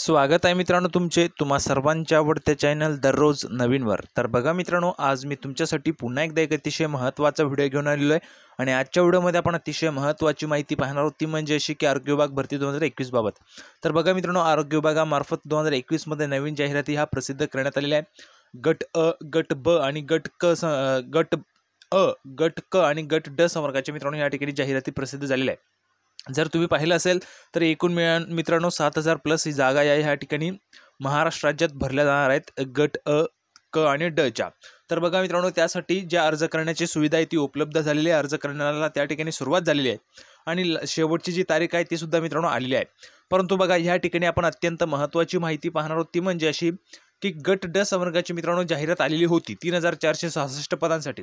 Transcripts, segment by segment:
स्वागत आहे मित्रांनो तुमचे तुम्हा सर्वांच्या आवडत्या चॅनल दररोज नवीनवर तर बघा मित्रांनो आज मी तुमच्यासाठी पुन्हा एकदा एक अतिशय महत्त्वाचा व्हिडिओ घेऊन आलेलो आहे आणि आजच्या व्हिडिओमध्ये आपण अतिशय महत्त्वाची माहिती पाहणार आहोत ती म्हणजे अशी की आरोग्य विभाग भरती दोन हजार तर बघा मित्रांनो आरोग्य विभागामार्फत दोन हजार एकवीसमध्ये नवीन जाहिराती हा प्रसिद्ध करण्यात आलेल्या आहे गट अ गट ब आणि गट क गट अ गट क आणि गट ड संवर्गाच्या मित्रांनो या ठिकाणी जाहिराती प्रसिद्ध झालेल्या आहे जर तुम्ही पाहिलं असेल तर एकूण मिळ मित्रांनो सात हजार प्लस ही जागा या ह्या ठिकाणी महाराष्ट्र राज्यात भरल्या जाणार आहेत गट अ क आणि डच्या तर बघा मित्रांनो त्यासाठी ज्या अर्ज करण्याची सुविधा आहे ती उपलब्ध झालेली आहे अर्ज करण्याला त्या ठिकाणी सुरुवात झालेली आहे आणि शेवटची जी तारीख आहे ती सुद्धा मित्रांनो आलेली आहे परंतु बघा ह्या ठिकाणी आपण अत्यंत महत्त्वाची माहिती पाहणार आहोत ती म्हणजे अशी की गट ड संवर्गाची मित्रांनो जाहिरात आलेली होती तीन हजार चारशे सहासष्ट पदांसाठी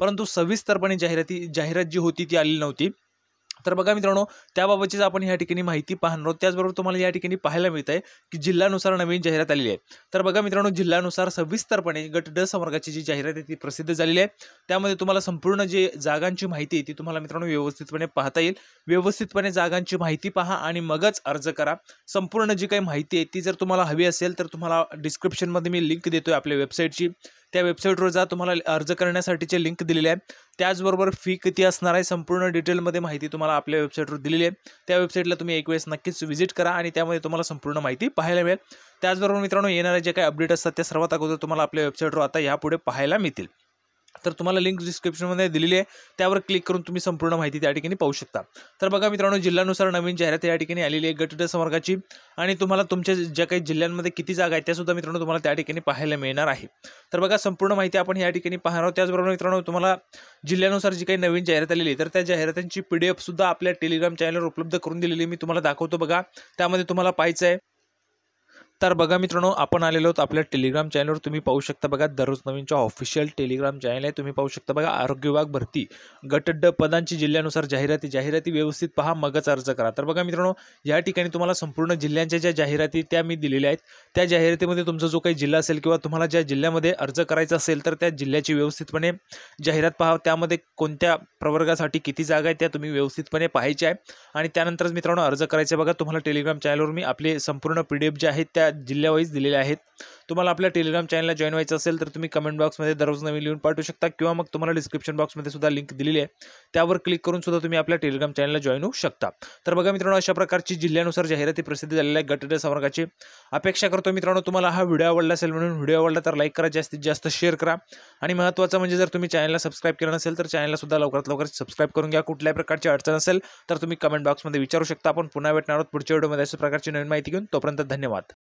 परंतु सविस्तरपणे जाहिराती जाहिरात जी होती ती आलेली नव्हती तर बघा मित्रांनो त्याबाबतचीच आपण या ठिकाणी माहिती पाहणार आहोत त्याचबरोबर तुम्हाला या ठिकाणी पाहायला मिळत आहे की जिल्ह्यानुसार नवीन जाहिरात आलेली आहे तर बघा मित्रांनो जिल्ह्यानुसार सविस्तरपणे गट ड संवर्गाची जी जाहिरात आहे ती प्रसिद्ध झालेली आहे त्यामध्ये तुम्हाला संपूर्ण जे जागांची माहिती आहे ती तुम्हाला मित्रांनो व्यवस्थितपणे पाहता येईल व्यवस्थितपणे जागांची माहिती पहा आणि मगच अर्ज करा संपूर्ण जी काही माहिती आहे ती जर तुम्हाला हवी असेल तर तुम्हाला डिस्क्रिप्शनमध्ये मी लिंक देतो आहे आपल्या वेबसाईटची त्या वेबसाईटवर जा तुम्हाला अर्ज करण्यासाठीचे लिंक दिलेले आहे त्याचबरोबर फी किती असणार आहे संपूर्ण डिटेलमध्ये माहिती तुम्हाला आपल्या वेबसाईटवर दिलेली आहे त्या वेबसाईटला तुम्ही एक वेळेस नक्कीच व्हिजिट करा आणि त्यामध्ये तुम्हाला संपूर्ण माहिती पाहायला मिळेल त्याचबरोबर मित्रांनो येणारे जे काही अपडेट असतात त्या सर्वात अगोदर तुम्हाला आपल्या वेबसाईटवर आता यापुढे पाहायला मिळतील तर तुम्हाला लिंक डिस्क्रिप्शनमध्ये दिलेली आहे त्यावर क्लिक करून तुम्ही संपूर्ण माहिती त्या ठिकाणी पाहू शकता तर बघा मित्रांनो जिल्ह्यानुसार नवीन जाहिरात या ठिकाणी आलेली आहे गट संवर्गाची आणि तुम्हाला तुमच्या ज्या काही जिल्ह्यांमध्ये किती जागा आहेत त्यासुद्धा मित्रांनो तुम्हाला त्या ठिकाणी पाहायला मिळणार आहे तर बघा संपूर्ण माहिती आपण या ठिकाणी पाहणार आहोत त्याचबरोबर मित्रांनो तुम्हाला जिल्ह्यानुसार जी काही नवीन जाहिरात आलेली आहे तर त्या जाहिरातींची पी डी आपल्या टेलिग्राम चॅनलवर उपलब्ध करून दिलेली मी तुम्हाला दाखवतो बघा त्यामध्ये तुम्हाला पाहायचं आहे तर बघा मित्रांनो आपण आलेलो आहोत आपल्या टेलिग्राम चॅनलवर तुम्ही पाहू शकता बघा दररोज नवीनच्या ऑफिशियल टेलिग्राम चॅनल आहे तुम्ही पाहू शकता बघा आरोग्य विभाग भरती गटड्ड पदांची जिल्ह्यानुसार जाहिराती जाहिराती व्यवस्थित पहा मगच अर्ज करा तर बघा मित्रांनो या ठिकाणी तुम्हाला संपूर्ण जिल्ह्यांच्या ज्या जाहिराती त्या मी दिलेल्या आहेत त्या जाहिरातीमध्ये तुमचा जो काही जिल्हा असेल किंवा तुम्हाला ज्या जिल्ह्यामध्ये अर्ज करायचा असेल तर त्या जिल्ह्याची व्यवस्थितपणे जाहिरात पहा त्यामध्ये कोणत्या प्रवर्गासाठी किती जागा आहे त्या तुम्ही व्यवस्थितपणे पाहायच्या आहे आणि त्यानंतरच मित्रांनो अर्ज करायचे बघा तुम्हाला टेलिग्राम चॅनलवर मी आपले संपूर्ण पी जे आहेत त्या त्या जिल्ह्यावाईज दिलेल्या आहेत तुम्हाला आपल्या टेलिग्राम चॅनलला जॉईन व्हायचं असेल तर तुम्ही कमेंट बॉक्समध्ये दररोज नवीन लिहून पाठवू शकता किंवा मग तुम्हाला डिस्क्रिप्शन बॉक्समध्ये सुद्धा लिंक दिलेली आहे त्यावर क्लिक करून सुद्धा तुम्ही आपल्या टेलिग्राम चॅनलला जॉईन होऊ शकता तर बघा मित्रांनो अशा प्रकारची जिल्ह्यानुसार जाहिराती प्रसिद्ध झालेल्या आहे गटडे संवर्गाची अपेक्षा करतो मित्रांनो तुम्हाला हा व्हिडिओ आवडला असेल म्हणून व्हिडिओ आवडला तर लाईक करा जास्तीत जास्त शेअर करा आणि महत्त्वाचं म्हणजे जर तुम्ही चॅनलला सबस्क्राईब केलं नसेल तर चॅनलला सुद्धा लवकरात लवकर सबस्क्राईब करून घ्या कुठल्याही प्रकारची अडचण असेल तर तुम्ही कमेंट बॉक्समध्ये विचारू शकता आपण पुन्हा भेटणार आहोत पुढच्या व्हिडिओमध्ये अशा प्रकारची नवीन माहिती घेऊन तोपर्यंत धन्यवाद